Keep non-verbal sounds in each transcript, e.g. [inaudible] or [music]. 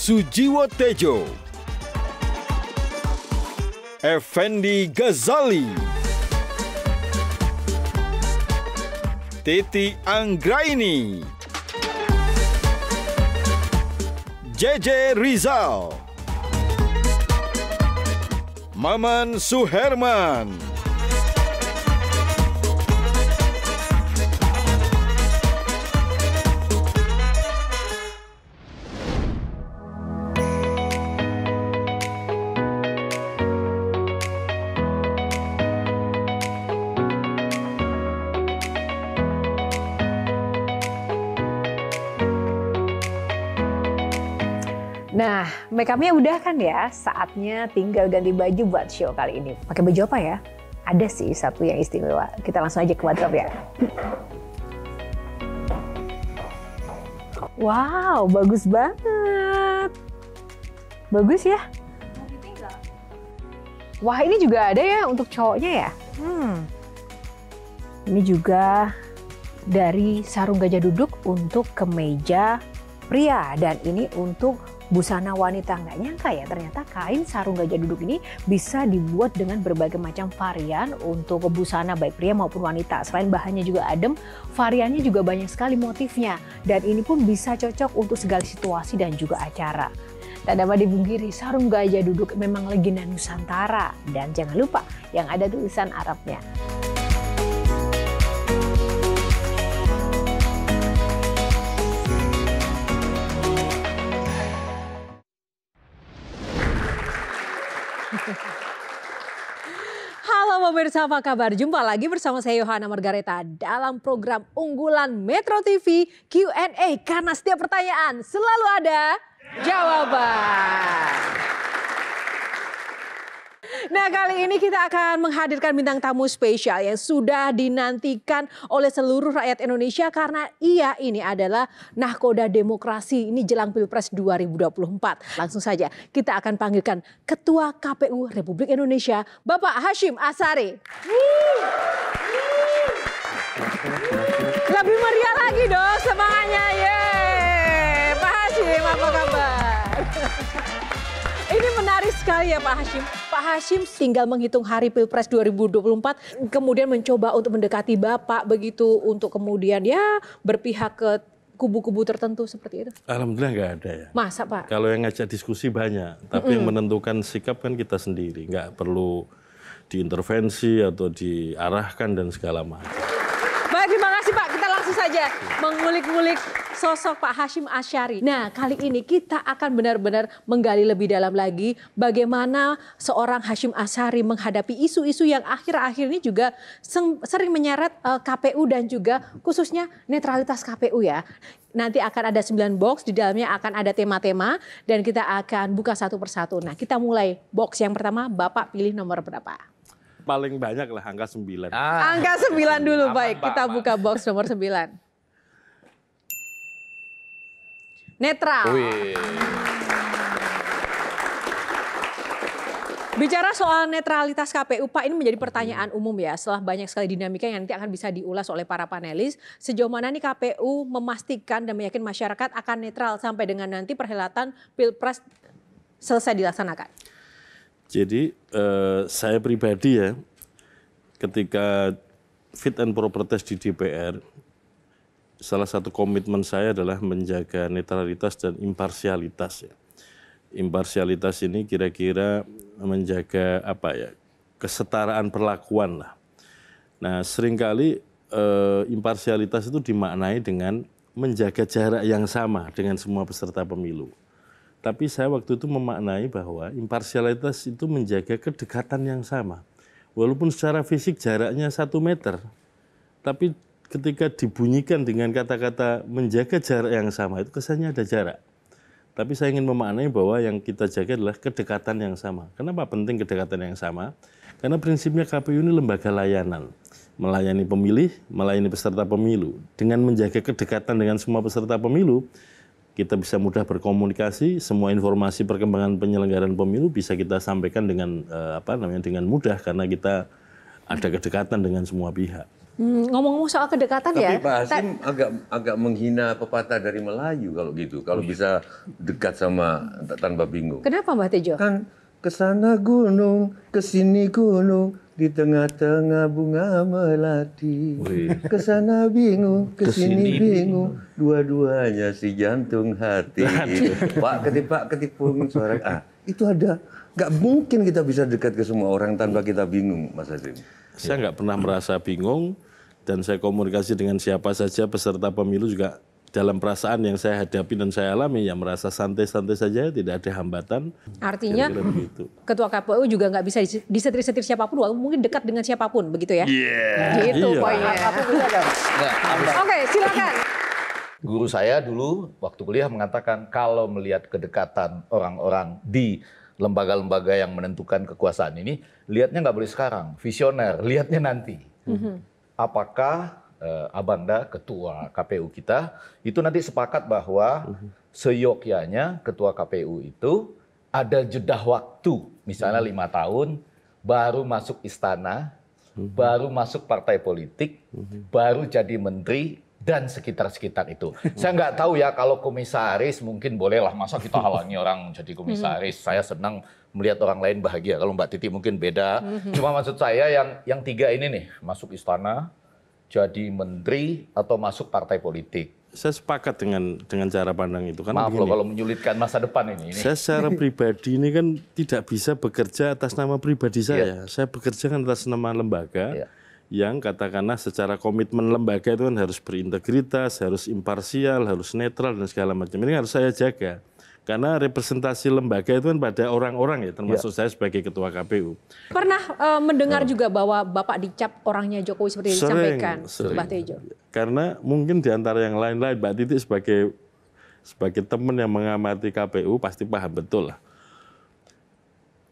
Sujiwo Tejo, Effendi Ghazali, Titi Anggraini, JJ Rizal, Maman Suherman. Makeupnya udah kan ya, saatnya tinggal ganti baju buat show kali ini. Pakai baju apa ya? Ada sih satu yang istimewa. Kita langsung aja ke wardrobe ya. Wow, bagus banget. Bagus ya? Wah, ini juga ada ya untuk cowoknya ya? Hmm. Ini juga dari sarung gajah duduk untuk kemeja pria dan ini untuk busana wanita. Nggak nyangka ya ternyata kain sarung gajah duduk ini bisa dibuat dengan berbagai macam varian untuk busana baik pria maupun wanita. Selain bahannya juga adem, variannya juga banyak sekali motifnya. Dan ini pun bisa cocok untuk segala situasi dan juga acara. Tak dapat dibungkiri, sarung gajah duduk memang legenda Nusantara. Dan jangan lupa yang ada tulisan Arabnya. pemirsa apa kabar? Jumpa lagi bersama saya Yohana Margareta dalam program unggulan Metro TV Q&A karena setiap pertanyaan selalu ada jawaban. Nah kali ini kita akan menghadirkan bintang tamu spesial yang sudah dinantikan oleh seluruh rakyat Indonesia karena ia ini adalah nahkoda demokrasi ini jelang Pilpres 2024. Langsung saja kita akan panggilkan Ketua KPU Republik Indonesia Bapak Hashim Asari. Lebih meriah lagi dong semangatnya ya. Yeah. sekali ya Pak Hashim. Pak Hashim tinggal menghitung hari Pilpres 2024, kemudian mencoba untuk mendekati Bapak begitu untuk kemudian ya berpihak ke kubu-kubu tertentu seperti itu? Alhamdulillah nggak ada ya. Masa Pak? Kalau yang ngajak diskusi banyak, tapi mm -mm. yang menentukan sikap kan kita sendiri, nggak perlu diintervensi atau diarahkan dan segala macam. Baik, terima kasih Pak. Kita langsung saja mengulik ulik sosok Pak Hashim Asyari. Nah, kali ini kita akan benar-benar menggali lebih dalam lagi bagaimana seorang Hashim Asyari menghadapi isu-isu yang akhir-akhir ini juga sering menyeret eh, KPU dan juga khususnya netralitas KPU ya. Nanti akan ada 9 box, di dalamnya akan ada tema-tema dan kita akan buka satu persatu. Nah, kita mulai box yang pertama, Bapak pilih nomor berapa? Paling banyak lah angka 9. Ah. Angka 9 dulu, aman, baik. Kita buka box nomor 9. netral. Bicara soal netralitas KPU, Pak ini menjadi pertanyaan umum ya setelah banyak sekali dinamika yang nanti akan bisa diulas oleh para panelis. Sejauh mana nih KPU memastikan dan meyakinkan masyarakat akan netral sampai dengan nanti perhelatan Pilpres selesai dilaksanakan? Jadi eh, saya pribadi ya ketika fit and proper test di DPR salah satu komitmen saya adalah menjaga netralitas dan imparsialitas ya. Imparsialitas ini kira-kira menjaga apa ya kesetaraan perlakuan lah. Nah seringkali e, imparsialitas itu dimaknai dengan menjaga jarak yang sama dengan semua peserta pemilu. Tapi saya waktu itu memaknai bahwa imparsialitas itu menjaga kedekatan yang sama. Walaupun secara fisik jaraknya satu meter, tapi ketika dibunyikan dengan kata-kata menjaga jarak yang sama itu kesannya ada jarak. Tapi saya ingin memaknai bahwa yang kita jaga adalah kedekatan yang sama. Kenapa penting kedekatan yang sama? Karena prinsipnya KPU ini lembaga layanan. Melayani pemilih, melayani peserta pemilu. Dengan menjaga kedekatan dengan semua peserta pemilu, kita bisa mudah berkomunikasi, semua informasi perkembangan penyelenggaraan pemilu bisa kita sampaikan dengan eh, apa namanya dengan mudah karena kita ada kedekatan dengan semua pihak. Hmm, ngomong-ngomong hmm, soal kedekatan Tapi ya. Tapi Pak Hasim ta agak agak menghina pepatah dari Melayu kalau gitu. Kalau bisa dekat sama tanpa bingung. Kenapa Mbak Tejo? Kan kesana gunung, kesini gunung, di tengah-tengah bunga melati. Ke sana bingung, ke sini bingung, dua-duanya si jantung hati. Pak ketipak ketipung suara ah. Itu ada. Gak mungkin kita bisa dekat ke semua orang tanpa kita bingung, Mas Hasim. Saya iya. nggak pernah merasa bingung dan saya komunikasi dengan siapa saja peserta pemilu juga dalam perasaan yang saya hadapi dan saya alami ya merasa santai-santai saja tidak ada hambatan. Artinya ketua KPU juga nggak bisa disetir-setir siapapun walaupun mungkin dekat dengan siapapun begitu ya. Yeah. Gitu iya. poinnya. Iya. Oke, okay, silakan. Guru saya dulu waktu kuliah mengatakan kalau melihat kedekatan orang-orang di lembaga-lembaga yang menentukan kekuasaan ini lihatnya nggak boleh sekarang, visioner, lihatnya nanti. Mm-hmm. Apakah uh, eh, Abanda, ketua KPU kita, itu nanti sepakat bahwa mm mm-hmm. seyogyanya ketua KPU itu ada jeda waktu, misalnya lima mm-hmm. tahun, baru masuk istana, mm-hmm. baru masuk partai politik, mm-hmm. baru jadi menteri, dan sekitar-sekitar itu. Saya nggak tahu ya kalau komisaris mungkin bolehlah masa kita halangi orang jadi komisaris. Saya senang melihat orang lain bahagia. Kalau Mbak Titi mungkin beda. Cuma maksud saya yang yang tiga ini nih masuk istana, jadi menteri atau masuk partai politik. Saya sepakat dengan dengan cara pandang itu kan. Maaf loh kalau menyulitkan masa depan ini, ini. Saya secara [laughs] pribadi ini kan tidak bisa bekerja atas nama pribadi saya. Yeah. Saya bekerja kan atas nama lembaga. Yeah yang katakanlah secara komitmen lembaga itu kan harus berintegritas, harus imparsial, harus netral dan segala macam. Ini harus saya jaga. Karena representasi lembaga itu kan pada orang-orang ya, termasuk ya. saya sebagai ketua KPU. Pernah e, mendengar oh. juga bahwa Bapak dicap orangnya Jokowi seperti sering, disampaikan, sering. Mbak Tejo? Karena mungkin di antara yang lain-lain, Mbak Titi sebagai sebagai teman yang mengamati KPU pasti paham betul lah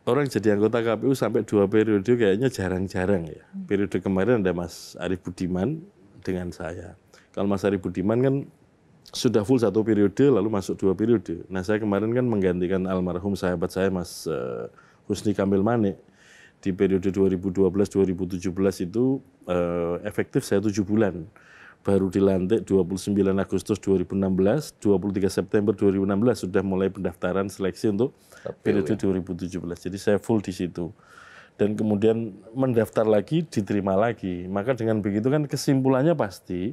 orang jadi anggota KPU sampai dua periode kayaknya jarang-jarang ya. Periode kemarin ada Mas Arief Budiman dengan saya. Kalau Mas Arief Budiman kan sudah full satu periode lalu masuk dua periode. Nah saya kemarin kan menggantikan almarhum sahabat saya Mas eh, Husni Kamil Manik di periode 2012-2017 itu eh, efektif saya tujuh bulan baru dilantik 29 Agustus 2016, 23 September 2016 sudah mulai pendaftaran seleksi untuk ya. dua periode tujuh 2017. Jadi saya full di situ. Dan kemudian mendaftar lagi, diterima lagi. Maka dengan begitu kan kesimpulannya pasti,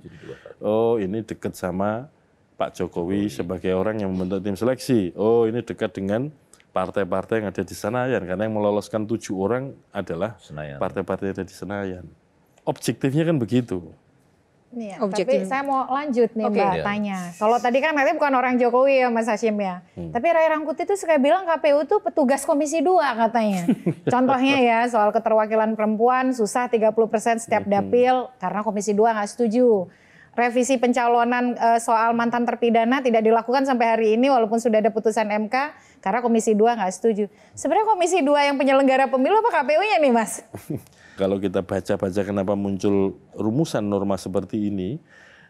oh ini dekat sama Pak Jokowi sebagai orang yang membentuk tim seleksi. Oh ini dekat dengan partai-partai yang ada di Senayan karena yang meloloskan tujuh orang adalah partai-partai yang ada di Senayan. Objektifnya kan begitu. Iya, objektif. Tapi saya mau lanjut nih okay. Mbak iya. tanya. Kalau tadi kan katanya bukan orang Jokowi ya Mas Hashim ya. Hmm. Tapi Rai Rangkuti itu suka bilang KPU tuh petugas komisi 2 katanya. [laughs] Contohnya ya soal keterwakilan perempuan susah 30% setiap hmm. dapil karena komisi 2 nggak setuju. Revisi pencalonan eh, soal mantan terpidana tidak dilakukan sampai hari ini walaupun sudah ada putusan MK karena Komisi 2 nggak setuju. Sebenarnya Komisi 2 yang penyelenggara pemilu apa KPU-nya nih Mas? [laughs] Kalau kita baca-baca kenapa muncul rumusan norma seperti ini,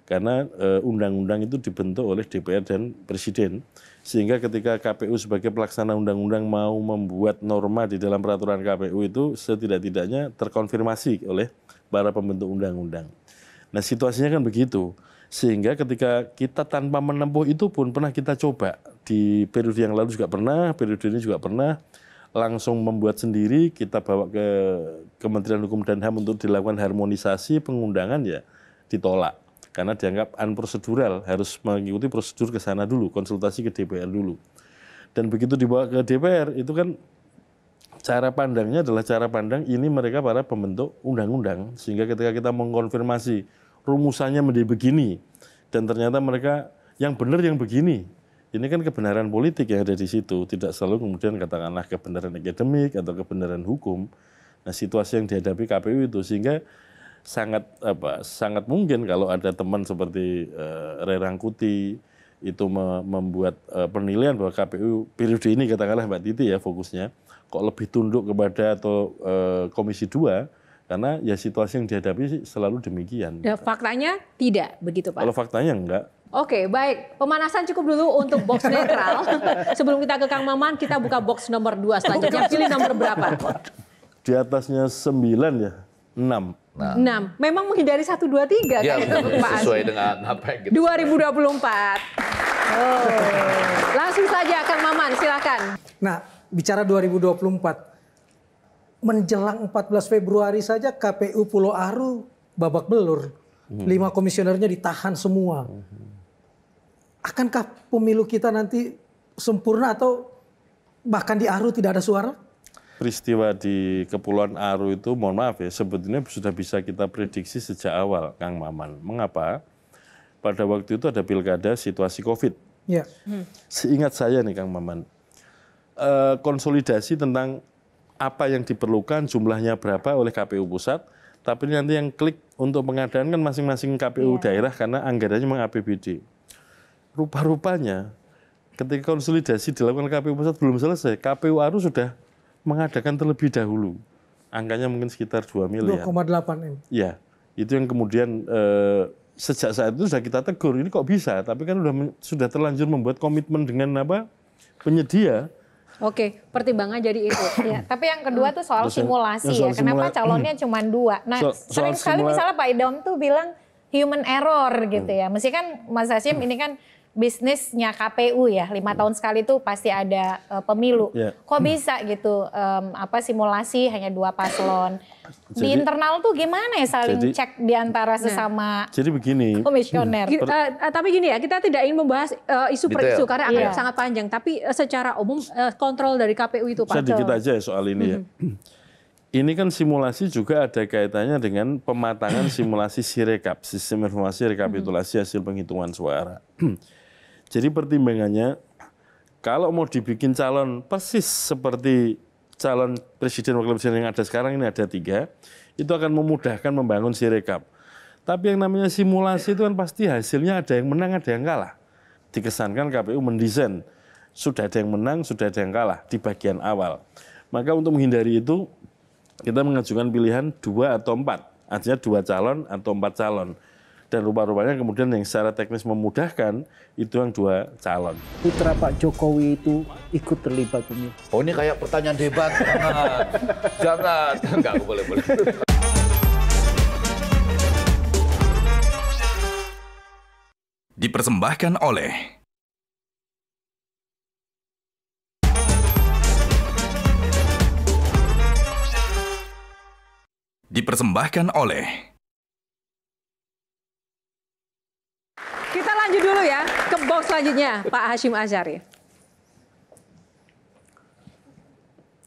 karena eh, undang-undang itu dibentuk oleh DPR dan Presiden. Sehingga ketika KPU sebagai pelaksana undang-undang mau membuat norma di dalam peraturan KPU itu setidak-tidaknya terkonfirmasi oleh para pembentuk undang-undang. Nah situasinya kan begitu sehingga ketika kita tanpa menempuh itu pun pernah kita coba di periode yang lalu juga pernah, periode ini juga pernah langsung membuat sendiri kita bawa ke Kementerian Hukum dan HAM untuk dilakukan harmonisasi pengundangan ya ditolak karena dianggap unprocedural harus mengikuti prosedur ke sana dulu konsultasi ke DPR dulu dan begitu dibawa ke DPR itu kan cara pandangnya adalah cara pandang ini mereka para pembentuk undang-undang sehingga ketika kita mengkonfirmasi rumusannya menjadi begini dan ternyata mereka yang benar yang begini ini kan kebenaran politik yang ada di situ tidak selalu kemudian katakanlah kebenaran akademik atau kebenaran hukum nah situasi yang dihadapi KPU itu sehingga sangat apa sangat mungkin kalau ada teman seperti uh, Ray Rangkuti itu me membuat uh, penilaian bahwa KPU periode ini katakanlah Mbak Titi ya fokusnya kok lebih tunduk kepada atau uh, komisi 2 karena ya situasi yang dihadapi selalu demikian. Dan faktanya tidak begitu Pak? Kalau faktanya enggak. Oke, okay, baik. Pemanasan cukup dulu untuk box netral. [laughs] Sebelum kita ke Kang Maman, kita buka box nomor 2 selanjutnya. Pilih nomor berapa? Di atasnya 9 ya? 6. Nah. 6. Memang menghindari 1, 2, 3 ya, kan? Sesuai dengan apa yang kita... 2024. Oh. Langsung saja Kang Maman, silakan. Nah, bicara 2024, menjelang 14 Februari saja KPU Pulau Aru babak belur. Hmm. Lima komisionernya ditahan semua. Hmm. Akankah pemilu kita nanti sempurna atau bahkan di Aru tidak ada suara? Peristiwa di Kepulauan Aru itu mohon maaf ya sebetulnya sudah bisa kita prediksi sejak awal Kang Maman. Mengapa? Pada waktu itu ada pilkada situasi Covid. Ya. Hmm. Seingat saya nih Kang Maman, eh, konsolidasi tentang apa yang diperlukan, jumlahnya berapa oleh KPU pusat, tapi nanti yang klik untuk pengadaan kan masing-masing KPU yeah. daerah karena anggarannya memang APBD. Rupa-rupanya ketika konsolidasi dilakukan KPU pusat belum selesai, KPU Aru sudah mengadakan terlebih dahulu. Angkanya mungkin sekitar 2 miliar. 2,8 ini. ya Itu yang kemudian eh, sejak saat itu sudah kita tegur ini kok bisa, tapi kan sudah sudah terlanjur membuat komitmen dengan apa? penyedia Oke, pertimbangan jadi itu. [coughs] ya. Tapi yang kedua tuh soal Terus simulasi ya. Soal Kenapa calonnya hmm. cuma dua? Nah, so, sering sekali misalnya Pak Idom tuh bilang human error gitu hmm. ya. Mesti kan Mas Hasim ini kan bisnisnya KPU ya lima tahun hmm. sekali itu pasti ada uh, pemilu. Yeah. Kok hmm. bisa gitu um, apa simulasi hanya dua paslon jadi, di internal tuh gimana ya saling jadi, cek antara nah. sesama. Jadi begini. Komisioner. Hmm. Uh, tapi gini ya kita tidak ingin membahas uh, isu Detail. per isu karena akan yeah. sangat panjang. Tapi uh, secara umum uh, kontrol dari KPU itu Pak. Sedikit aja ya soal ini ya. hmm. ya. [clears throat] Ini kan simulasi juga ada kaitannya dengan pematangan [clears throat] simulasi sirekap, sistem informasi rekapitulasi hasil penghitungan suara. [clears throat] Jadi pertimbangannya kalau mau dibikin calon persis seperti calon presiden wakil presiden yang ada sekarang ini ada tiga, itu akan memudahkan membangun sirekap. Tapi yang namanya simulasi itu kan pasti hasilnya ada yang menang, ada yang kalah. Dikesankan KPU mendesain sudah ada yang menang, sudah ada yang kalah di bagian awal. Maka untuk menghindari itu kita mengajukan pilihan dua atau empat, artinya dua calon atau empat calon dan rupa-rupanya kemudian yang secara teknis memudahkan itu yang dua calon. Putra Pak Jokowi itu ikut terlibat ini. Oh ini kayak pertanyaan debat. jangan, [laughs] jangan, enggak boleh boleh. Dipersembahkan oleh Dipersembahkan oleh dulu ya ke box selanjutnya Pak Hashim Azhari.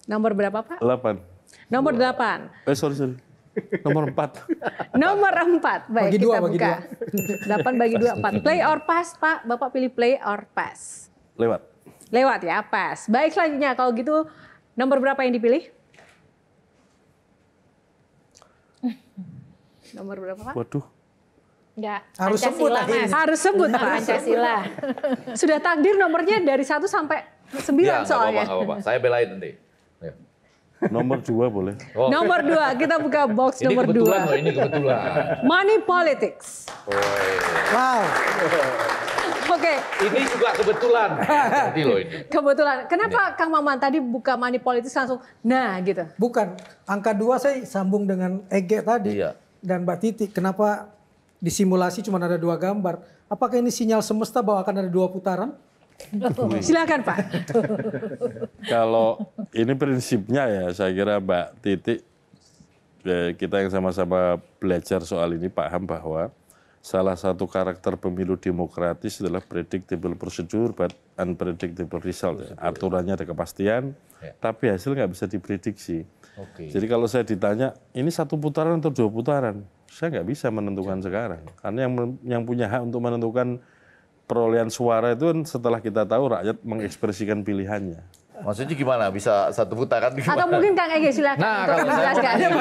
Nomor berapa Pak? 8. Nomor 8. Eh sorry, sorry. Nomor 4. [laughs] Nomor 4. Baik, bagi kita dua, bagi buka. Dua. 8 bagi 2, 4. [laughs] Play or pass, Pak? Bapak pilih play or pass? Lewat. Lewat ya, pass. Baik, selanjutnya kalau gitu nomor berapa yang dipilih? [laughs] Nomor berapa, Pak? Waduh. Enggak. Harus sebut Harus sebut. Nah, Pancasila. [laughs] Sudah takdir nomornya dari 1 sampai 9 ya, soalnya. Enggak apa-apa, saya belain nanti. Nomor dua boleh. Oh. Nomor dua, kita buka box ini nomor dua. Loh, ini kebetulan. Money politics. Oh, Wow. Oke. Okay. Ini juga kebetulan. nanti loh ini. Kebetulan. Kenapa ini. Kang Maman tadi buka money politics langsung nah gitu? Bukan. Angka dua saya sambung dengan Ege tadi iya. dan Mbak Titi. Kenapa di simulasi cuma ada dua gambar. Apakah ini sinyal semesta bahwa akan ada dua putaran? [laughs] Silakan Pak. Kalau ini prinsipnya ya, saya kira Mbak Titik, ya, kita yang sama-sama belajar soal ini paham bahwa salah satu karakter pemilu demokratis adalah predictable procedure but unpredictable result. Ya. Aturannya ada kepastian, ya. tapi hasil nggak bisa diprediksi. Okay. Jadi kalau saya ditanya, ini satu putaran atau dua putaran? Saya nggak bisa menentukan iya. sekarang, karena yang yang punya hak untuk menentukan perolehan suara itu kan setelah kita tahu rakyat mengekspresikan pilihannya. Maksudnya gimana? Bisa satu putaran gimana? Atau mungkin Kang Ege silakan nah, untuk menjelaskan. Ini,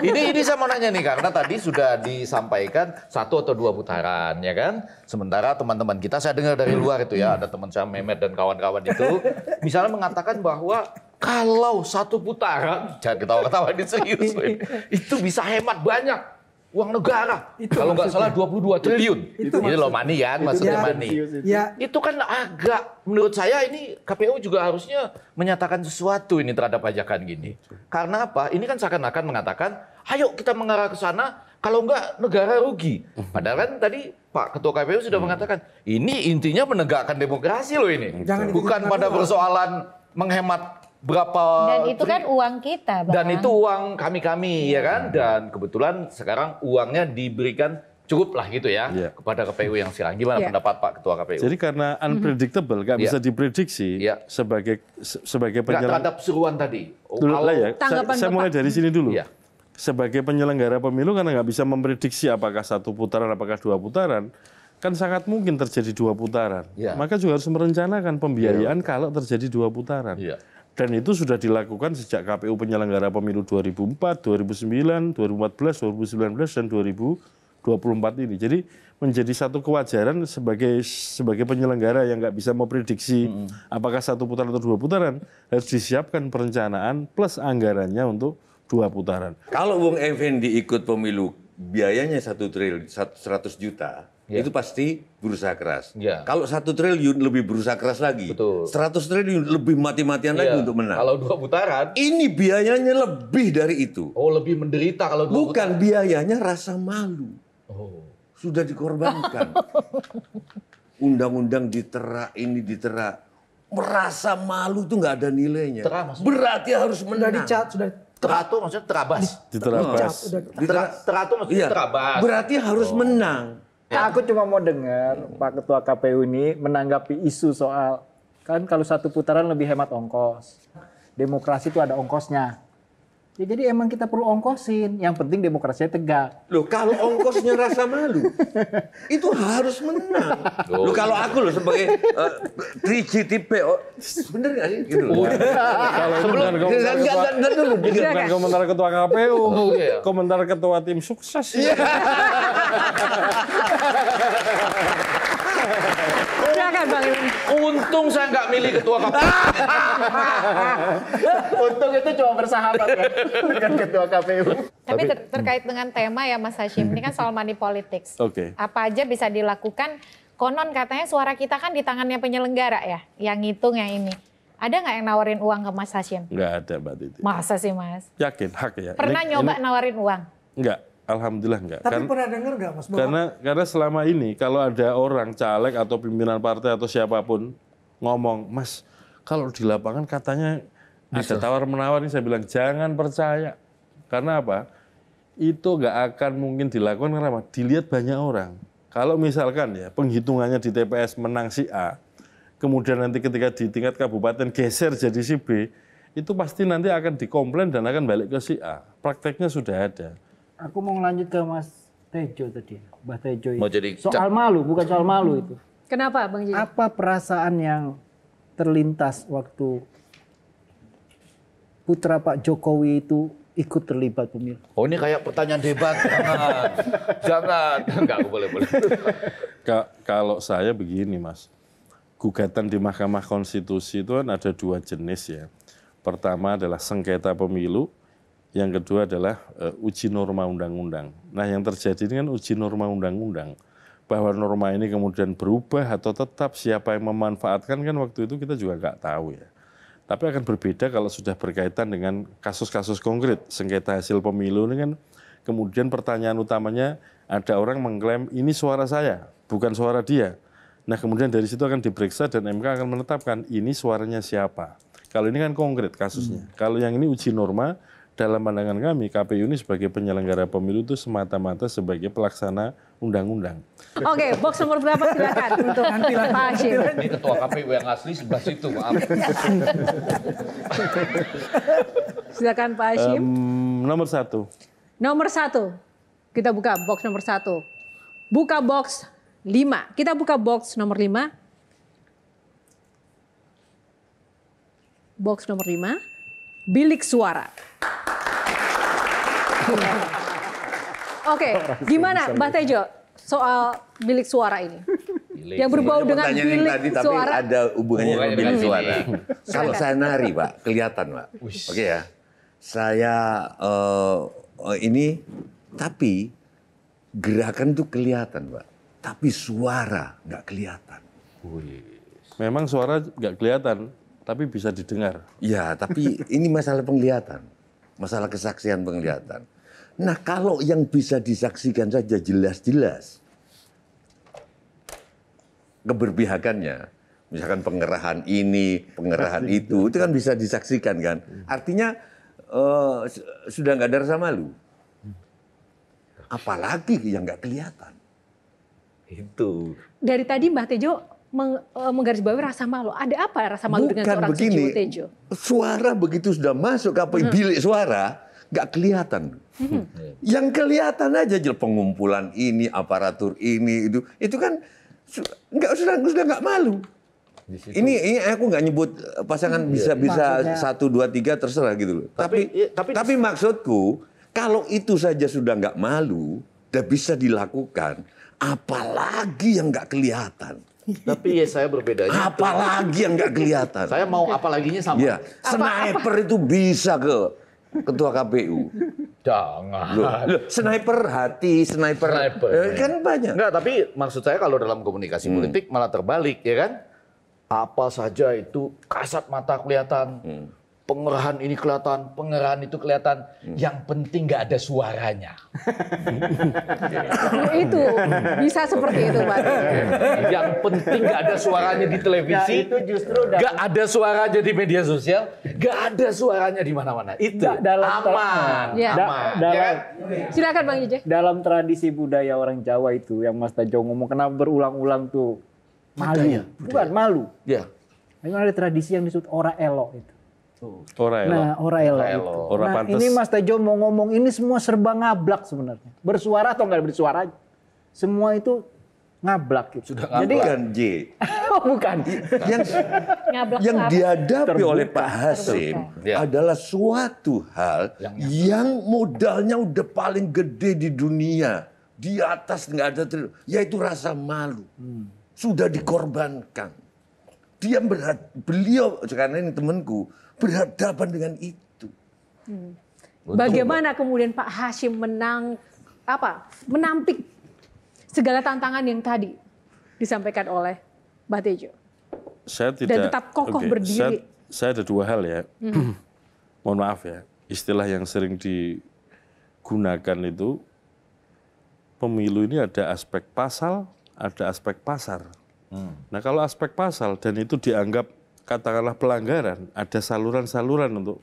ini, ini saya mau nanya nih karena tadi sudah disampaikan satu atau dua putaran ya kan? Sementara teman-teman kita saya dengar dari luar itu ya ada teman saya Mehmet dan kawan-kawan itu misalnya mengatakan bahwa kalau satu putaran jangan ketawa-ketawa ini serius [laughs] itu bisa hemat banyak uang negara. Itu Kalau nggak salah 22 triliun. Itu, itu ini loh mani ya, maksudnya ya, mani. Ya. Itu kan agak menurut saya ini KPU juga harusnya menyatakan sesuatu ini terhadap ajakan gini. Karena apa? Ini kan seakan-akan mengatakan, ayo kita mengarah ke sana, kalau nggak negara rugi. Padahal kan tadi Pak Ketua KPU sudah hmm. mengatakan, ini intinya menegakkan demokrasi loh ini. Jangan Bukan pada persoalan menghemat berapa dan itu kan uang kita bang. dan itu uang kami kami ya iya. kan dan kebetulan sekarang uangnya diberikan cukup lah gitu ya yeah. kepada KPU yang silang. Gimana yeah. pendapat Pak Ketua KPU? Jadi karena mhm. unpredictable, nggak mm -hmm. bisa diprediksi yeah. sebagai sebagai penyelenggara terhadap seruan tadi. Oh, dulu ya. saya, saya mulai dari sini dulu. Yeah. Sebagai penyelenggara pemilu karena nggak bisa memprediksi apakah satu putaran, apakah dua putaran, kan sangat mungkin terjadi dua putaran. Yeah. Maka juga harus merencanakan pembiayaan yeah. kalau terjadi dua putaran. Yeah. Dan itu sudah dilakukan sejak KPU penyelenggara pemilu 2004, 2009, 2014, 2019 dan 2024 ini. Jadi menjadi satu kewajaran sebagai sebagai penyelenggara yang nggak bisa memprediksi hmm. apakah satu putaran atau dua putaran harus disiapkan perencanaan plus anggarannya untuk dua putaran. Kalau Wong Effendi ikut pemilu biayanya satu triliun 100 juta, yeah. itu pasti berusaha keras. Yeah. Kalau satu triliun lebih berusaha keras lagi. Betul. 100 triliun lebih mati-matian yeah. lagi untuk menang. Kalau dua putaran, ini biayanya lebih dari itu. Oh, lebih menderita kalau dua Bukan putaran. biayanya rasa malu. Oh. Sudah dikorbankan. [laughs] Undang-undang diterak, ini diterak. merasa malu itu nggak ada nilainya. Terah, Berarti harus menang. Sudah dicat, sudah teratur maksudnya terabas. Diterabas. Diterabas. Teratur maksudnya iya. terabas. Berarti harus oh. menang. Ya. Aku cuma mau dengar Pak Ketua KPU ini menanggapi isu soal kan kalau satu putaran lebih hemat ongkos. Demokrasi itu ada ongkosnya. Ya jadi emang kita perlu ongkosin. Yang penting demokrasinya tegak. Loh kalau ongkosnya rasa malu, [laughs] itu harus menang. Oh, loh kalau aku loh sebagai uh, eh, 3 tipe, oh, bener gak sih? Gitu loh. Iya. Sebelum, dan dulu. Iya, Bukan komentar ketua KPU, oh, iya. komentar ketua tim sukses. Iya. [laughs] Silakan Bang Untung saya nggak milih ketua KPU. [laughs] Untung itu cuma bersahabat kan dengan ketua KPU. Tapi ter terkait dengan tema ya Mas Hashim, ini kan soal money politics. Oke. Okay. Apa aja bisa dilakukan? Konon katanya suara kita kan di tangannya penyelenggara ya, yang ngitung yang ini. Ada nggak yang nawarin uang ke Mas Hashim? Nggak ada Mbak Titi. Masa sih Mas? Yakin, hak ya. Pernah ini, nyoba ini... nawarin uang? Nggak Alhamdulillah enggak. Tapi karena, pernah dengar enggak Mas? Karena karena selama ini kalau ada orang caleg atau pimpinan partai atau siapapun ngomong, "Mas, kalau di lapangan katanya Bisa. ada tawar menawar ini saya bilang jangan percaya." Karena apa? Itu enggak akan mungkin dilakukan karena apa? Dilihat banyak orang. Kalau misalkan ya penghitungannya di TPS menang si A, kemudian nanti ketika di tingkat kabupaten geser jadi si B, itu pasti nanti akan dikomplain dan akan balik ke si A. Prakteknya sudah ada aku mau lanjut ke Mas Tejo tadi, Mbah Tejo. Mau jadi soal malu, bukan soal malu itu. Kenapa, Bang Jiji? Apa perasaan yang terlintas waktu putra Pak Jokowi itu ikut terlibat pemilu? Oh ini kayak pertanyaan debat. [laughs] jangan, jangan. Enggak, boleh, boleh. kalau saya begini mas, gugatan di Mahkamah Konstitusi itu kan ada dua jenis ya. Pertama adalah sengketa pemilu, yang kedua adalah e, uji norma undang-undang. Nah, yang terjadi ini kan uji norma undang-undang. Bahwa norma ini kemudian berubah atau tetap siapa yang memanfaatkan kan waktu itu kita juga nggak tahu ya. Tapi akan berbeda kalau sudah berkaitan dengan kasus-kasus konkret. Sengketa hasil pemilu ini kan kemudian pertanyaan utamanya ada orang mengklaim ini suara saya, bukan suara dia. Nah kemudian dari situ akan diperiksa dan MK akan menetapkan ini suaranya siapa. Kalau ini kan konkret kasusnya. Hmm. Kalau yang ini uji norma, dalam pandangan kami KPU ini sebagai penyelenggara pemilu itu semata-mata sebagai pelaksana undang-undang. Oke, okay, box nomor berapa silakan [laughs] untuk nanti Pak Hashim. Ini ketua KPU yang asli sebelah situ, maaf. [laughs] silakan Pak Hashim. Um, nomor satu. Nomor satu. Kita buka box nomor satu. Buka box lima. Kita buka box nomor lima. Box nomor lima. Bilik suara. Oke, gimana Mbak Tejo soal bilik suara ini? Yang berbau dengan bilik suara. Tapi ada hubungannya dengan bilik suara. Kalau saya nari Pak, kelihatan Pak. Oke ya. Saya eh, oh, ini, tapi gerakan itu kelihatan Pak. Tapi suara nggak kelihatan. Memang suara nggak kelihatan, tapi bisa didengar. Ya, tapi ini masalah penglihatan. Masalah kesaksian penglihatan Nah kalau yang bisa disaksikan saja jelas-jelas keberpihakannya, misalkan pengerahan ini, pengerahan itu, itu kan bisa disaksikan kan. Artinya uh, sudah nggak ada rasa malu. Apalagi yang nggak kelihatan. Itu. Dari tadi mbak Tejo meng, eh, menggarisbawahi rasa malu. Ada apa rasa malu Bukan dengan seorang begini, Tejo? Suara begitu sudah masuk ke apa hmm. bilik suara, nggak kelihatan Hmm. [laughs] Yang kelihatan aja pengumpulan ini, aparatur ini itu itu kan nggak sudah sudah nggak malu. Ini, ini aku nggak nyebut pasangan hmm, bisa bisa satu dua tiga terserah gitu loh. Tapi tapi, iya, tapi, tapi maksudku kalau itu saja sudah nggak malu udah bisa dilakukan, apalagi yang nggak kelihatan. Tapi ya saya berbeda. Apalagi yang nggak kelihatan. Saya mau apalaginya sama. Ya, sniper apa. itu bisa ke ketua KPU. Jangan. Loh, loh, sniper hati, sniper, sniper. Eh, kan banyak. Enggak, tapi maksud saya kalau dalam komunikasi hmm. politik malah terbalik ya kan? Apa saja itu kasat mata kelihatan. Hmm pengerahan ini kelihatan, pengerahan itu kelihatan. Hmm. Yang penting nggak ada suaranya. Nah, itu bisa seperti itu, Pak. Yang penting nggak ada suaranya di televisi. Nah, itu justru nggak ada suaranya di media sosial, nggak ada suaranya di mana-mana. Itu dalam aman, ya. aman. dalam, ya. Kan? Silakan Bang Ije. Dalam tradisi budaya orang Jawa itu, yang Mas Tajo ngomong, kenapa berulang-ulang tuh malu? Bukan malu. Ya. Memang ada tradisi yang disebut ora elok itu itu. Oraelo. Nah, Itu. Ora nah, pantes. ini Mas Tejo mau ngomong ini semua serba ngablak sebenarnya. Bersuara atau nggak bersuara, semua itu ngablak gitu. Sudah ngablak. Jadi kan J. oh, bukan. Yang ngablak yang dihadapi terbuka, oleh Pak Hasim terbuka. Ya. adalah suatu hal yang, yang, modalnya udah paling gede di dunia. Di atas nggak ada terlalu, yaitu rasa malu. Hmm. Sudah dikorbankan. Dia berat, beliau karena ini temanku, berhadapan dengan itu. Hmm. Bagaimana kemudian Pak Hashim menang apa menampik segala tantangan yang tadi disampaikan oleh Mbak Tejo? Saya tidak, dan tetap kokoh okay, berdiri. Saya, saya ada dua hal ya. Hmm. [clears throat] Mohon maaf ya, istilah yang sering digunakan itu pemilu ini ada aspek pasal, ada aspek pasar. Hmm. Nah kalau aspek pasal dan itu dianggap katakanlah pelanggaran, ada saluran-saluran untuk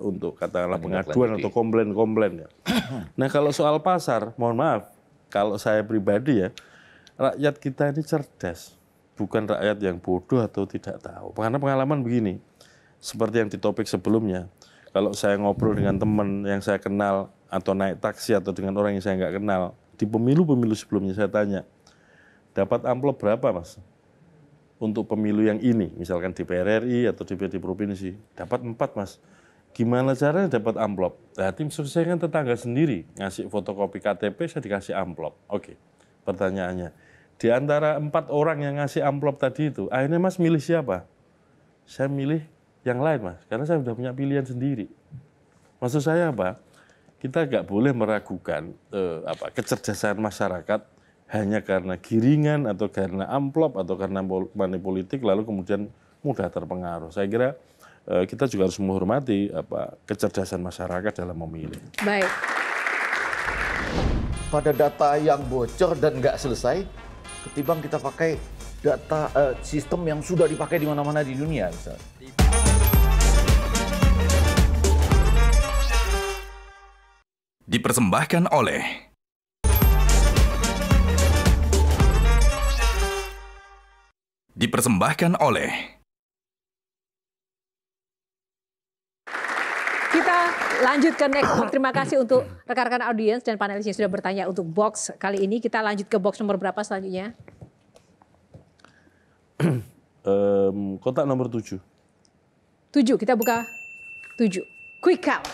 untuk katakanlah pengaduan atau komplain-komplain ya. [clears throat] Nah, kalau soal pasar, mohon maaf, kalau saya pribadi ya, rakyat kita ini cerdas, bukan rakyat yang bodoh atau tidak tahu. Karena pengalaman begini, seperti yang di topik sebelumnya, kalau saya ngobrol dengan teman yang saya kenal atau naik taksi atau dengan orang yang saya nggak kenal, di pemilu-pemilu sebelumnya saya tanya, dapat amplop berapa mas? untuk pemilu yang ini, misalkan di RI atau di DPD provinsi, dapat empat mas. Gimana caranya dapat amplop? Nah, tim sukses kan tetangga sendiri, ngasih fotokopi KTP, saya dikasih amplop. Oke, pertanyaannya, di antara empat orang yang ngasih amplop tadi itu, akhirnya mas milih siapa? Saya milih yang lain mas, karena saya sudah punya pilihan sendiri. Maksud saya apa? Kita nggak boleh meragukan eh, apa kecerdasan masyarakat hanya karena giringan atau karena amplop atau karena money politik lalu kemudian mudah terpengaruh. Saya kira eh, kita juga harus menghormati apa kecerdasan masyarakat dalam memilih. Baik. Pada data yang bocor dan nggak selesai, ketimbang kita pakai data uh, sistem yang sudah dipakai di mana-mana di dunia misalnya. Dipersembahkan oleh dipersembahkan oleh Kita lanjut ke next box. Terima kasih untuk rekan-rekan audiens dan panelis yang sudah bertanya untuk box kali ini. Kita lanjut ke box nomor berapa selanjutnya? um, [clears throat] kotak nomor 7. 7, kita buka 7. Quick count.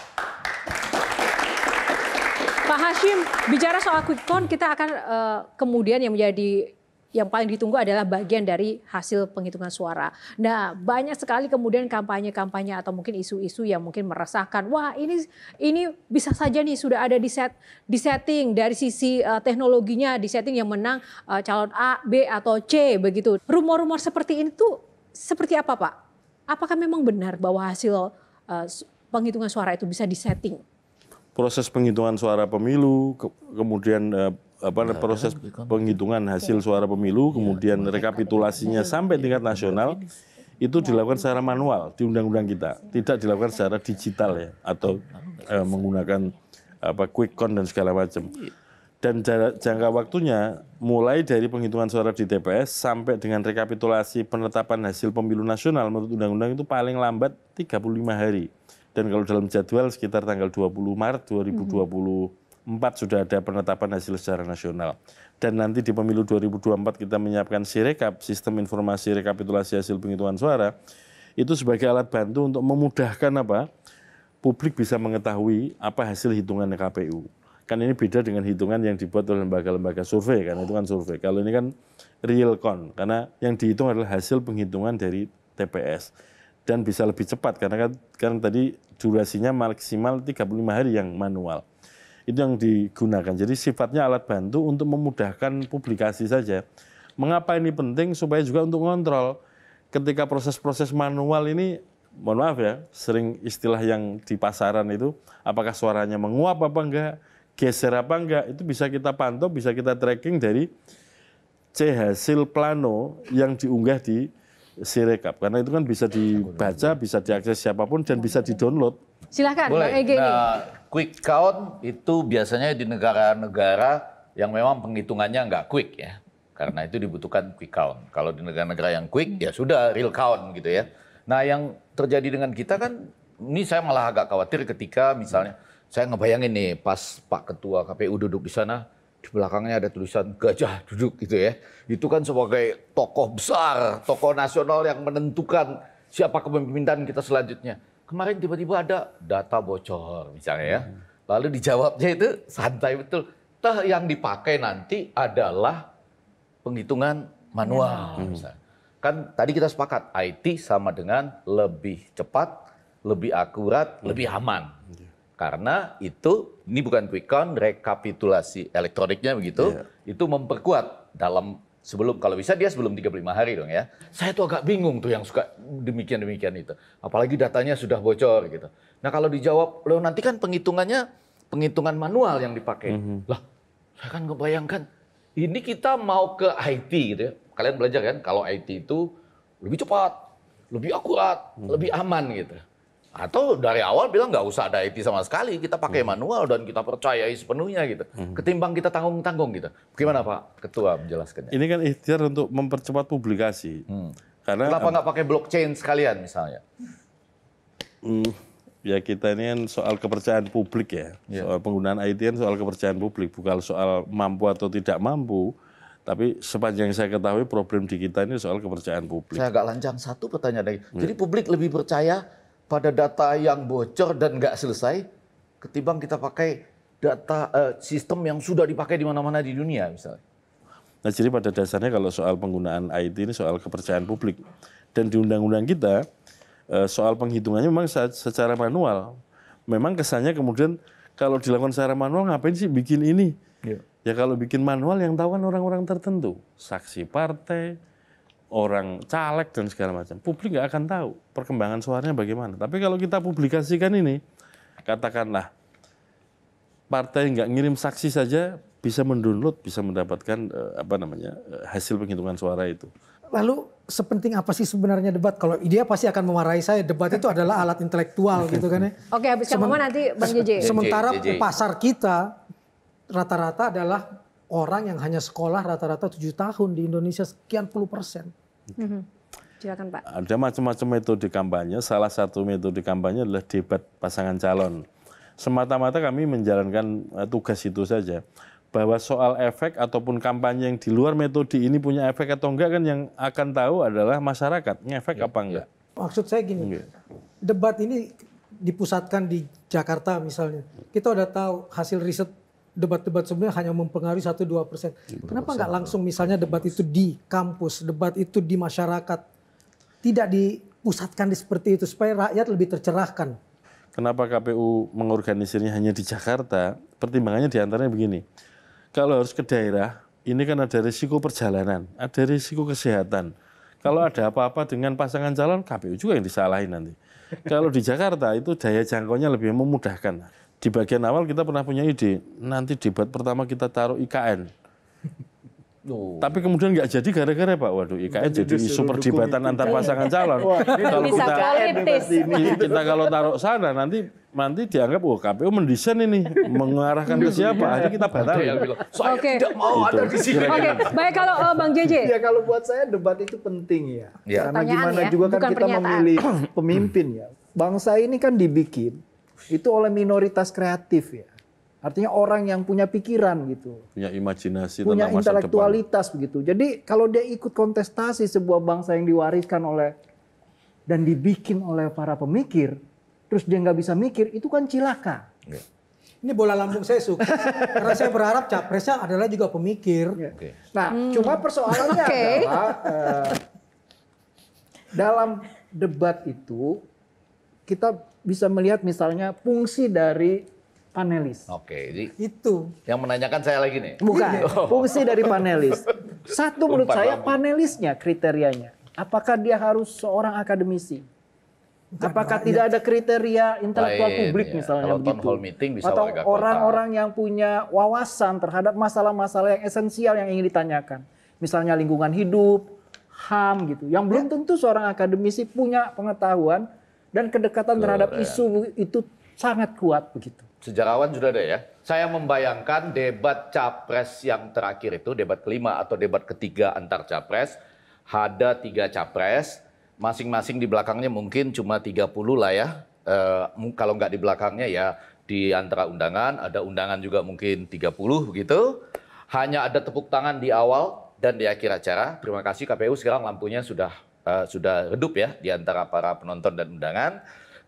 Pak Hashim, bicara soal quick count, kita akan uh, kemudian yang menjadi yang paling ditunggu adalah bagian dari hasil penghitungan suara. Nah, banyak sekali kemudian kampanye-kampanye atau mungkin isu-isu yang mungkin meresahkan. Wah, ini ini bisa saja nih sudah ada di set di setting dari sisi uh, teknologinya di setting yang menang uh, calon A, B atau C begitu. Rumor-rumor seperti ini tuh seperti apa, Pak? Apakah memang benar bahwa hasil uh, penghitungan suara itu bisa disetting? Proses penghitungan suara pemilu ke kemudian uh apa nah, proses gitu kan. penghitungan hasil suara pemilu iya, kemudian rekapitulasinya sampai tingkat kan nasional itu dilakukan secara manual di undang-undang kita tidak dilakukan secara digital ya atau iya, eh, menggunakan apa quick count dan segala macam dan jangka waktunya mulai dari penghitungan suara di TPS sampai dengan rekapitulasi penetapan hasil pemilu nasional menurut undang-undang itu paling lambat 35 hari. Dan kalau dalam jadwal sekitar tanggal 20 Maret 2020 empat sudah ada penetapan hasil secara nasional. Dan nanti di pemilu 2024 kita menyiapkan sirekap, sistem informasi rekapitulasi hasil penghitungan suara, itu sebagai alat bantu untuk memudahkan apa publik bisa mengetahui apa hasil hitungan KPU. Kan ini beda dengan hitungan yang dibuat oleh lembaga-lembaga survei, kan itu kan survei. Kalau ini kan real count, karena yang dihitung adalah hasil penghitungan dari TPS. Dan bisa lebih cepat, karena kan, kan tadi durasinya maksimal 35 hari yang manual itu yang digunakan. Jadi sifatnya alat bantu untuk memudahkan publikasi saja. Mengapa ini penting? Supaya juga untuk mengontrol ketika proses-proses manual ini, mohon maaf ya, sering istilah yang di pasaran itu, apakah suaranya menguap apa enggak, geser apa enggak, itu bisa kita pantau, bisa kita tracking dari C hasil plano yang diunggah di Sirekap karena itu kan bisa dibaca, bisa diakses siapapun dan bisa didownload. Silahkan Boleh. Bang Ege nah, quick count itu biasanya di negara-negara yang memang penghitungannya nggak quick ya. Karena itu dibutuhkan quick count. Kalau di negara-negara yang quick ya sudah real count gitu ya. Nah yang terjadi dengan kita kan ini saya malah agak khawatir ketika misalnya saya ngebayangin nih pas Pak Ketua KPU duduk di sana di belakangnya ada tulisan gajah duduk gitu ya. Itu kan sebagai tokoh besar, tokoh nasional yang menentukan siapa kepemimpinan kita selanjutnya kemarin tiba-tiba ada data bocor misalnya ya. Hmm. Lalu dijawabnya itu santai betul. Teh yang dipakai nanti adalah penghitungan manual. Iya. Hmm. Kan tadi kita sepakat IT sama dengan lebih cepat, lebih akurat, hmm. lebih aman. Hmm. Karena itu ini bukan quick count, rekapitulasi elektroniknya begitu, yeah. itu memperkuat dalam sebelum kalau bisa dia sebelum 35 hari dong ya. Saya tuh agak bingung tuh yang suka demikian-demikian itu. Apalagi datanya sudah bocor gitu. Nah, kalau dijawab, "Loh, nanti kan penghitungannya penghitungan manual yang dipakai." Mm -hmm. Lah, saya kan kebayangkan ini kita mau ke IT gitu ya. Kalian belajar kan kalau IT itu lebih cepat, lebih akurat, mm -hmm. lebih aman gitu. Atau dari awal bilang nggak usah ada IP sama sekali, kita pakai hmm. manual dan kita percayai sepenuhnya gitu. Hmm. Ketimbang kita tanggung-tanggung gitu. Gimana Pak Ketua menjelaskannya? Ini kan ikhtiar untuk mempercepat publikasi. Hmm. Karena Kenapa nggak pakai blockchain sekalian misalnya? Hmm, ya kita ini kan soal kepercayaan publik ya. Yeah. Soal penggunaan IT kan soal kepercayaan publik, bukan soal mampu atau tidak mampu. Tapi sepanjang saya ketahui problem di kita ini soal kepercayaan publik. Saya agak lancang satu pertanyaan lagi. Hmm. Jadi publik lebih percaya pada data yang bocor dan nggak selesai, ketimbang kita pakai data uh, sistem yang sudah dipakai di mana-mana di dunia misalnya. Nah jadi pada dasarnya kalau soal penggunaan IT ini soal kepercayaan publik dan di undang-undang kita eh, soal penghitungannya memang secara manual. Memang kesannya kemudian kalau dilakukan secara manual ngapain sih bikin ini? Ya, ya kalau bikin manual yang tahu kan orang-orang tertentu, saksi partai, orang caleg dan segala macam. Publik nggak akan tahu perkembangan suaranya bagaimana. Tapi kalau kita publikasikan ini, katakanlah partai nggak ngirim saksi saja bisa mendownload, bisa mendapatkan eh, apa namanya eh, hasil penghitungan suara itu. Lalu sepenting apa sih sebenarnya debat? Kalau dia pasti akan memarahi saya. Debat itu adalah alat intelektual gitu kan ya. Oke, habis Semen- nanti Bang JJ. Sementara pasar kita rata-rata adalah orang yang hanya sekolah rata-rata tujuh tahun di Indonesia sekian puluh persen. Mm -hmm. Silakan Pak. Ada macam-macam metode kampanye. Salah satu metode kampanye adalah debat pasangan calon. Semata-mata kami menjalankan eh, tugas itu saja. Bahwa soal efek ataupun kampanye yang di luar metode ini punya efek atau enggak kan yang akan tahu adalah masyarakat. Ngefek ya, apa enggak? Iya. Maksud saya gini, enggak. Iya. debat ini dipusatkan di Jakarta misalnya. Kita udah tahu hasil riset debat-debat sebenarnya hanya mempengaruhi satu dua persen. Iya, Kenapa nggak langsung misalnya debat itu di kampus, debat itu di masyarakat, tidak dipusatkan di seperti itu supaya rakyat lebih tercerahkan? Kenapa KPU mengorganisirnya hanya di Jakarta? Pertimbangannya diantaranya begini, kalau harus ke daerah, ini kan ada risiko perjalanan, ada risiko kesehatan. Kalau ada apa-apa dengan pasangan calon, KPU juga yang disalahin nanti. Kalau di Jakarta itu daya jangkaunya lebih memudahkan di bagian awal kita pernah punya ide, nanti debat pertama kita taruh IKN. [laughs] Oh. Tapi kemudian nggak jadi gara-gara Pak. Waduh, IKN jadi isu perdebatan antar pasangan calon. kalau kita [laughs] kita kalau taruh sana nanti nanti dianggap oh KPU mendesain ini mengarahkan ke siapa iya. akhirnya kita batal saya okay. tidak mau gitu. ada di sini okay. baik kalau uh, Bang JJ ya kalau buat saya debat itu penting ya, ya. karena gimana ya, juga kan kita memilih pemimpin ya bangsa ini kan dibikin itu oleh minoritas kreatif ya. Artinya orang yang punya pikiran gitu. Punya imajinasi punya tentang intelektualitas depan. begitu. Jadi kalau dia ikut kontestasi sebuah bangsa yang diwariskan oleh dan dibikin oleh para pemikir, terus dia nggak bisa mikir, itu kan cilaka. Ya. Ini bola lambung saya suka. karena saya berharap capresnya adalah juga pemikir. Ya. Okay. Nah, hmm. cuma persoalannya okay. adalah uh, dalam debat itu kita bisa melihat misalnya fungsi dari panelis. Oke, jadi itu yang menanyakan saya lagi nih. Bukan, iya. oh. fungsi dari panelis. Satu menurut saya lama. panelisnya kriterianya. Apakah dia harus seorang akademisi? Apakah tidak ada kriteria intelektual publik iya. misalnya begitu? Atau orang-orang yang punya wawasan terhadap masalah-masalah yang esensial yang ingin ditanyakan. Misalnya lingkungan hidup, HAM gitu. Yang belum ya. tentu seorang akademisi punya pengetahuan dan kedekatan terhadap ya. isu itu sangat kuat begitu. Sejarawan sudah ada ya. Saya membayangkan debat capres yang terakhir itu debat kelima atau debat ketiga antar capres ada tiga capres, masing-masing di belakangnya mungkin cuma 30 lah ya. E, kalau nggak di belakangnya ya di antara undangan, ada undangan juga mungkin 30 begitu. Hanya ada tepuk tangan di awal dan di akhir acara. Terima kasih KPU sekarang lampunya sudah uh, sudah redup ya di antara para penonton dan undangan.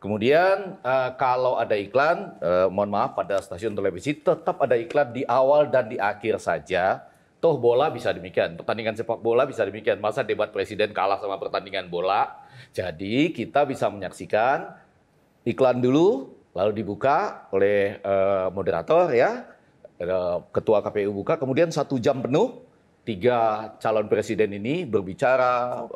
Kemudian uh, kalau ada iklan, uh, mohon maaf pada stasiun televisi tetap ada iklan di awal dan di akhir saja. Toh bola bisa demikian, pertandingan sepak bola bisa demikian. Masa debat presiden kalah sama pertandingan bola? Jadi kita bisa menyaksikan iklan dulu, lalu dibuka oleh uh, moderator ya, ketua KPU buka, kemudian satu jam penuh tiga calon presiden ini berbicara,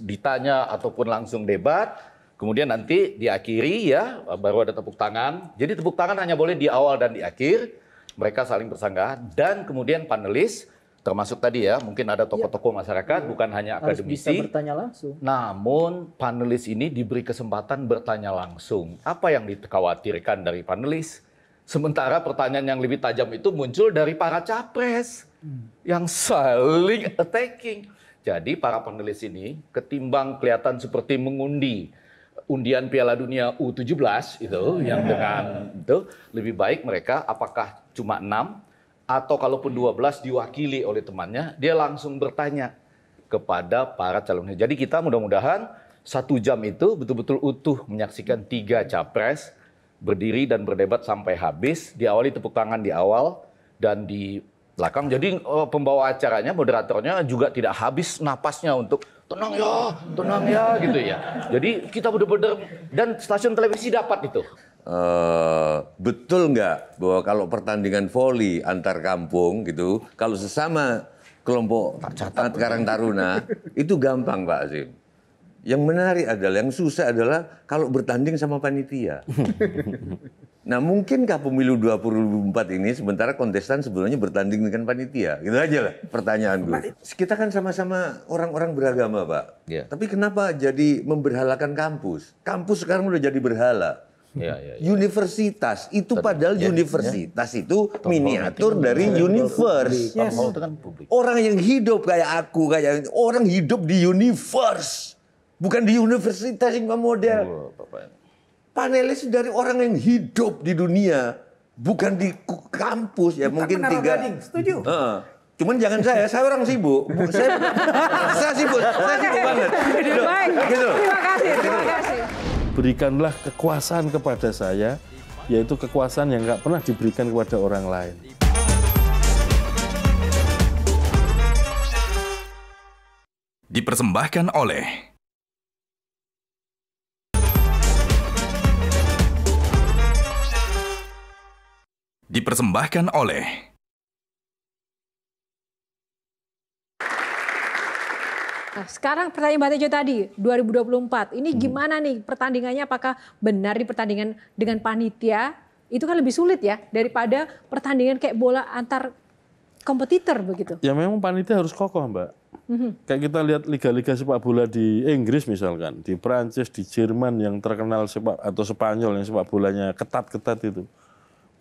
ditanya ataupun langsung debat, kemudian nanti diakhiri ya, baru ada tepuk tangan. Jadi tepuk tangan hanya boleh di awal dan di akhir. Mereka saling bersanggah dan kemudian panelis termasuk tadi ya, mungkin ada iya. tokoh-tokoh masyarakat ya. bukan hanya Harus akademisi. Bisa bertanya langsung. Namun panelis ini diberi kesempatan bertanya langsung. Apa yang dikhawatirkan dari panelis? Sementara pertanyaan yang lebih tajam itu muncul dari para capres yang saling attacking. Jadi para penulis ini ketimbang kelihatan seperti mengundi undian Piala Dunia U17 itu yang iya. dengan itu lebih baik mereka apakah cuma 6 atau kalaupun 12 diwakili oleh temannya dia langsung bertanya kepada para calonnya. Jadi kita mudah-mudahan satu jam itu betul-betul utuh menyaksikan tiga capres berdiri dan berdebat sampai habis diawali tepuk tangan di awal dan di belakang. Jadi uh, pembawa acaranya, moderatornya juga tidak habis napasnya untuk tenang ya, tenang ya gitu ya. Jadi kita benar-benar dan stasiun televisi dapat itu. Uh, betul nggak bahwa kalau pertandingan voli antar kampung gitu, kalau sesama kelompok Karang Taruna [laughs] itu gampang Pak Azim. Yang menarik adalah yang susah adalah kalau bertanding sama panitia. [laughs] Nah mungkinkah pemilu 2024 ini sementara kontestan sebenarnya bertanding dengan panitia? Gitu aja lah pertanyaan gue. Kita kan sama-sama orang-orang beragama Pak. Ya. Tapi kenapa jadi memberhalakan kampus? Kampus sekarang udah jadi berhala. Ya, ya, ya. Universitas itu padahal ya, universitas ya. itu Tom miniatur itu dari iya. universe. Kan yes. Orang yang hidup kayak aku kayak orang hidup di universe, bukan di universitas yang model. Oh, panelis dari orang yang hidup di dunia, bukan di kampus ya Kita mungkin tiga. Gading, setuju. Uh, Cuman jangan saya, [laughs] saya orang sibuk. Saya, [laughs] saya sibuk, saya sibuk banget. Gitu, Baik. Gitu. Terima kasih, terima gitu kasih. Berikanlah kekuasaan kepada saya, yaitu kekuasaan yang nggak pernah diberikan kepada orang lain. Dipersembahkan oleh dipersembahkan oleh Nah, sekarang pertanyaan Mbak Tejo tadi, 2024. Ini hmm. gimana nih pertandingannya? Apakah benar di pertandingan dengan panitia? Itu kan lebih sulit ya daripada pertandingan kayak bola antar kompetitor begitu. Ya memang panitia harus kokoh Mbak. Mm-hmm. Kayak kita lihat liga-liga sepak bola di Inggris misalkan, di Prancis, di Jerman yang terkenal sepak atau Spanyol yang sepak bolanya ketat-ketat itu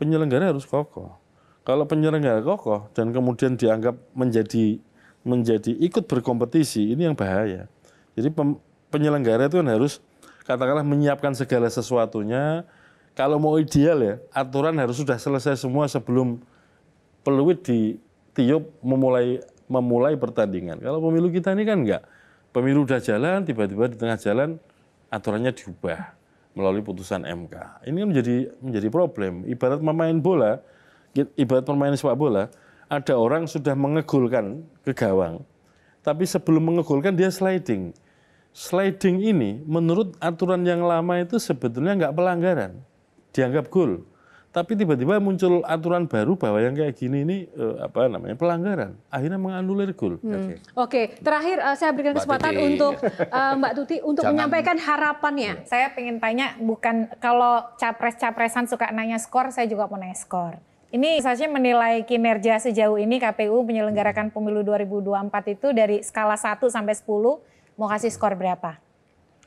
penyelenggara harus kokoh. Kalau penyelenggara kokoh dan kemudian dianggap menjadi menjadi ikut berkompetisi, ini yang bahaya. Jadi pem, penyelenggara itu kan harus katakanlah menyiapkan segala sesuatunya. Kalau mau ideal ya, aturan harus sudah selesai semua sebelum peluit di tiup memulai memulai pertandingan. Kalau pemilu kita ini kan enggak. Pemilu udah jalan, tiba-tiba di tengah jalan aturannya diubah melalui putusan MK. Ini kan menjadi menjadi problem. Ibarat memain bola, ibarat pemain sepak bola, ada orang sudah mengegulkan ke gawang, tapi sebelum mengegulkan dia sliding. Sliding ini menurut aturan yang lama itu sebetulnya nggak pelanggaran, dianggap gol. Tapi tiba-tiba muncul aturan baru bahwa yang kayak gini ini uh, apa namanya pelanggaran. Akhirnya menganulir gol. Hmm. Oke, okay. okay. terakhir uh, saya berikan kesempatan Mbak untuk uh, Mbak Tuti untuk Jangan. menyampaikan harapannya. Iya. Saya ingin tanya bukan kalau capres-capresan suka nanya skor, saya juga mau nanya skor. Ini saya menilai kinerja sejauh ini KPU menyelenggarakan hmm. pemilu 2024 itu dari skala 1 sampai 10 mau kasih skor berapa?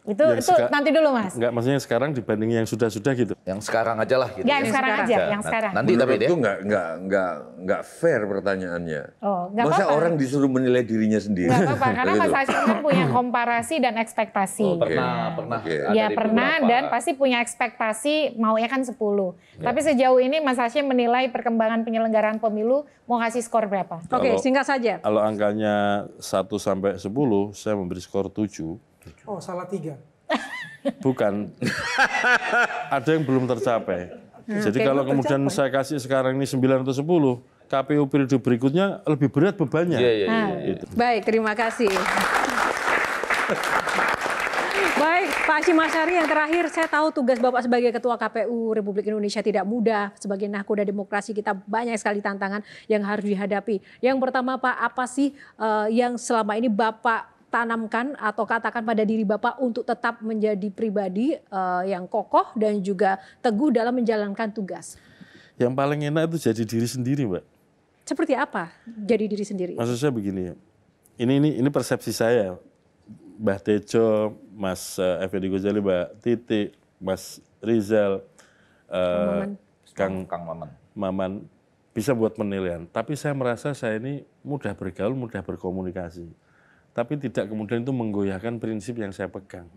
Itu yang itu nanti dulu Mas. Enggak, maksudnya sekarang dibanding yang sudah-sudah gitu. Yang sekarang aja lah gitu. Ya, yang, sekarang, sekarang aja, yang nah, sekarang. Nanti Menurut tapi deh. Itu enggak enggak enggak enggak fair pertanyaannya. Oh, enggak Masa apa-apa. orang disuruh menilai dirinya sendiri. Enggak apa-apa, karena gitu. Mas Hashim kan punya komparasi dan ekspektasi. Oh, pernah, okay. pernah. Okay. Ya, pernah beberapa. dan pasti punya ekspektasi maunya kan 10. Yeah. Tapi sejauh ini Mas Hashim menilai perkembangan penyelenggaraan pemilu mau kasih skor berapa? Oke, okay, singkat saja. Kalau angkanya 1 sampai 10, saya memberi skor 7. Oh, salah tiga. Bukan. Ada yang belum tercapai. Hmm, Jadi kalau kemudian tercapai. saya kasih sekarang ini 9 atau 10, KPU periode berikutnya lebih berat bebannya. Iya, iya, ah, iya, iya. Baik, terima kasih. Baik, Pak Hashim yang terakhir, saya tahu tugas Bapak sebagai Ketua KPU Republik Indonesia tidak mudah. Sebagai nahkoda demokrasi kita banyak sekali tantangan yang harus dihadapi. Yang pertama Pak, apa sih uh, yang selama ini Bapak tanamkan atau katakan pada diri Bapak untuk tetap menjadi pribadi uh, yang kokoh dan juga teguh dalam menjalankan tugas? Yang paling enak itu jadi diri sendiri, Mbak. Seperti apa jadi diri sendiri? Maksud saya begini, ini ini ini persepsi saya. Mbah Tejo, Mas uh, Effendi Gozali, Mbak Titi, Mas Rizal, uh, Maman. Kang Kang Maman. Maman bisa buat penilaian. Tapi saya merasa saya ini mudah bergaul, mudah berkomunikasi tapi tidak kemudian itu menggoyahkan prinsip yang saya pegang.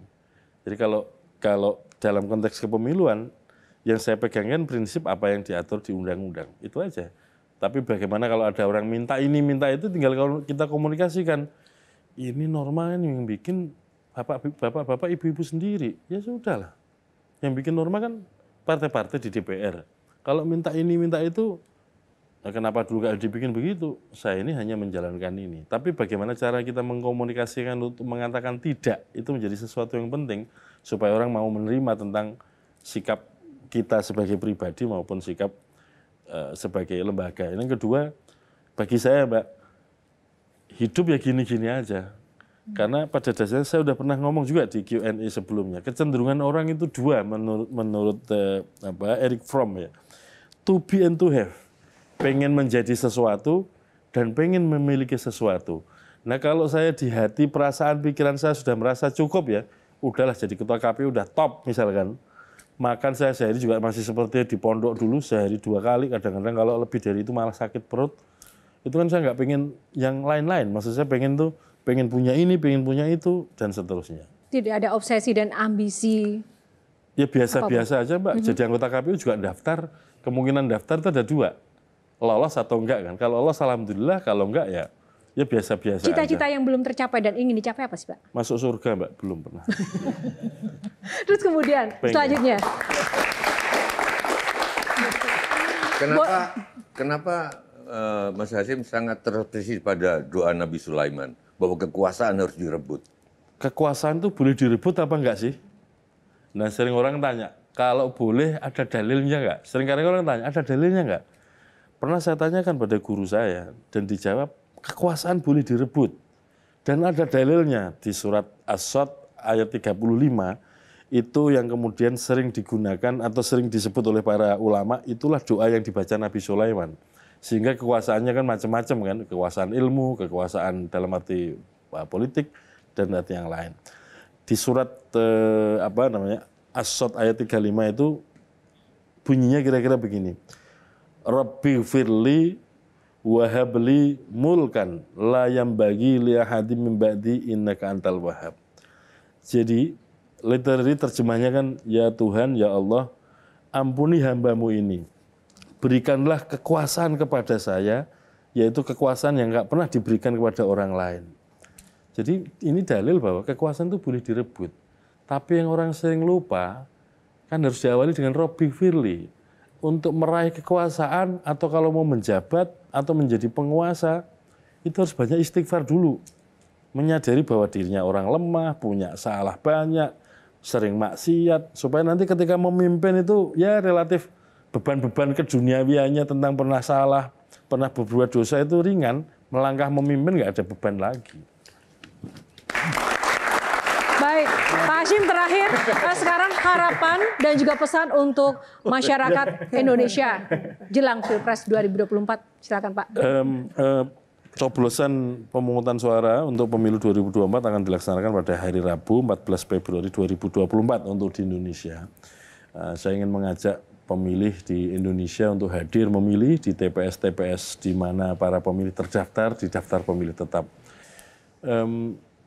Jadi kalau kalau dalam konteks kepemiluan yang saya pegang kan prinsip apa yang diatur di undang-undang itu aja. Tapi bagaimana kalau ada orang minta ini minta itu tinggal kalau kita komunikasikan. Ini norma yang bikin bapak-bapak ibu-ibu sendiri. Ya sudah lah. Yang bikin norma kan partai-partai di DPR. Kalau minta ini minta itu Nah, kenapa dulu kalau dibikin begitu? Saya ini hanya menjalankan ini. Tapi bagaimana cara kita mengkomunikasikan untuk mengatakan tidak itu menjadi sesuatu yang penting supaya orang mau menerima tentang sikap kita sebagai pribadi maupun sikap uh, sebagai lembaga. Yang kedua, bagi saya Mbak, hidup ya gini-gini aja. Karena pada dasarnya saya sudah pernah ngomong juga di Q&A sebelumnya. Kecenderungan orang itu dua menurut menurut uh, apa Eric Fromm ya. To be and to have pengen menjadi sesuatu dan pengen memiliki sesuatu. Nah kalau saya di hati perasaan pikiran saya sudah merasa cukup ya, udahlah jadi ketua KPU udah top misalkan. Makan saya sehari juga masih seperti di pondok dulu sehari dua kali, kadang-kadang kalau lebih dari itu malah sakit perut. Itu kan saya nggak pengen yang lain-lain, maksud saya pengen tuh pengen punya ini, pengen punya itu dan seterusnya. Tidak ada obsesi dan ambisi. Ya biasa-biasa aja mbak. Mm -hmm. Jadi anggota KPU juga daftar, kemungkinan daftar itu ada dua lolos atau enggak kan. Kalau lolos alhamdulillah, kalau enggak ya ya biasa-biasa. Cita-cita yang belum tercapai dan ingin dicapai apa sih, Pak? Masuk surga, Mbak, belum pernah. [laughs] Terus kemudian Pengen. selanjutnya. Kenapa Bo kenapa uh, Mas Hasim sangat terobsesi pada doa Nabi Sulaiman bahwa kekuasaan harus direbut? Kekuasaan itu boleh direbut apa enggak sih? Nah, sering orang tanya, kalau boleh ada dalilnya enggak? Sering kali orang tanya, ada dalilnya enggak? Pernah saya tanyakan pada guru saya dan dijawab kekuasaan boleh direbut. Dan ada dalilnya di surat as ayat 35 itu yang kemudian sering digunakan atau sering disebut oleh para ulama itulah doa yang dibaca Nabi Sulaiman. Sehingga kekuasaannya kan macam-macam kan, kekuasaan ilmu, kekuasaan dalam arti eh, politik dan arti yang lain. Di surat eh, apa namanya? as ayat 35 itu bunyinya kira-kira begini. Rabbi firli wahabli mulkan layam bagi liahadi mimbadi innaka antal wahab. Jadi literally terjemahnya kan ya Tuhan ya Allah ampuni hambamu ini. Berikanlah kekuasaan kepada saya yaitu kekuasaan yang nggak pernah diberikan kepada orang lain. Jadi ini dalil bahwa kekuasaan itu boleh direbut. Tapi yang orang sering lupa kan harus diawali dengan Robbi Firli untuk meraih kekuasaan atau kalau mau menjabat atau menjadi penguasa itu harus banyak istighfar dulu. Menyadari bahwa dirinya orang lemah, punya salah banyak, sering maksiat supaya nanti ketika memimpin itu ya relatif beban-beban keduniawiannya tentang pernah salah, pernah berbuat dosa itu ringan, melangkah memimpin nggak ada beban lagi. Jim terakhir, eh, sekarang harapan dan juga pesan untuk masyarakat Indonesia jelang Pilpres 2024. Silakan Pak. Um, uh, coblosan pemungutan suara untuk pemilu 2024 akan dilaksanakan pada hari Rabu 14 Februari 2024 untuk di Indonesia. Eh, saya ingin mengajak pemilih di Indonesia untuk hadir memilih di TPS-TPS di mana para pemilih terdaftar di daftar pemilih tetap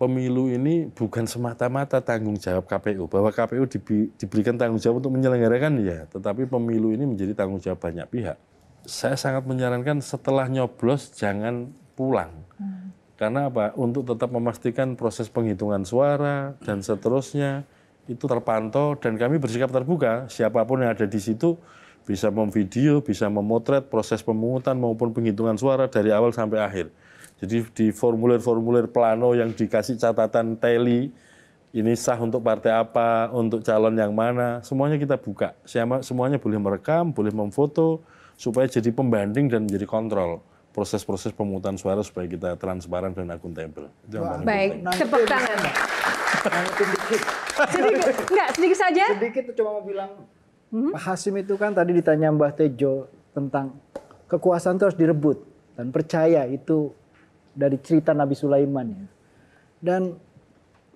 pemilu ini bukan semata-mata tanggung jawab KPU bahwa KPU dibi, diberikan tanggung jawab untuk menyelenggarakan ya, tetapi pemilu ini menjadi tanggung jawab banyak pihak. Saya sangat menyarankan setelah nyoblos jangan pulang. Hmm. Karena apa? Untuk tetap memastikan proses penghitungan suara dan seterusnya itu terpantau dan kami bersikap terbuka. Siapapun yang ada di situ bisa memvideo, bisa memotret proses pemungutan maupun penghitungan suara dari awal sampai akhir. Jadi di formulir-formulir plano yang dikasih catatan teli, ini sah untuk partai apa, untuk calon yang mana, semuanya kita buka. Semuanya boleh merekam, boleh memfoto, supaya jadi pembanding dan menjadi kontrol proses-proses pemungutan suara supaya kita transparan dan akuntabel. Baik, tepuk tangan. sedikit. enggak, sedikit saja. Sedikit cuma mau bilang, mm Pak Hasim itu kan tadi ditanya Mbah Tejo tentang kekuasaan terus direbut. Dan percaya itu dari cerita Nabi Sulaiman ya. Dan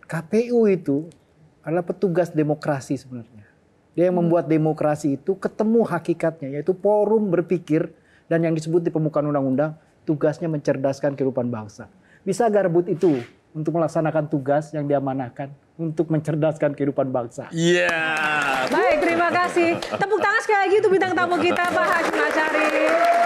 KPU itu adalah petugas demokrasi sebenarnya. Dia yang hmm. membuat demokrasi itu ketemu hakikatnya, yaitu forum berpikir dan yang disebut di pembukaan undang-undang tugasnya mencerdaskan kehidupan bangsa. Bisa garbut itu untuk melaksanakan tugas yang diamanahkan untuk mencerdaskan kehidupan bangsa. Iya. Yeah. Baik, terima kasih. Tepuk tangan sekali lagi untuk bintang tamu kita Pak Hashim Asyari.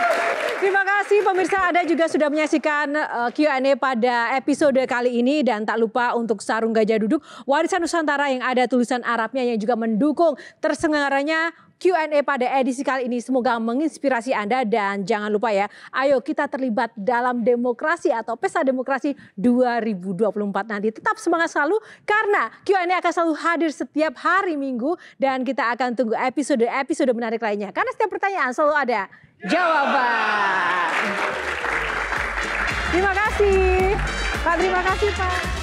Terima kasih pemirsa Anda juga sudah menyaksikan eh, Q&A pada episode kali ini dan tak lupa untuk sarung gajah duduk warisan Nusantara yang ada tulisan Arabnya yang juga mendukung tersengaranya Q&A pada edisi kali ini semoga menginspirasi Anda dan jangan lupa ya, ayo kita terlibat dalam demokrasi atau pesta demokrasi 2024 nanti. Tetap semangat selalu karena Q&A akan selalu hadir setiap hari Minggu dan kita akan tunggu episode-episode menarik lainnya. Karena setiap pertanyaan selalu ada jawaban. Terima kasih. Pak, terima kasih Pak.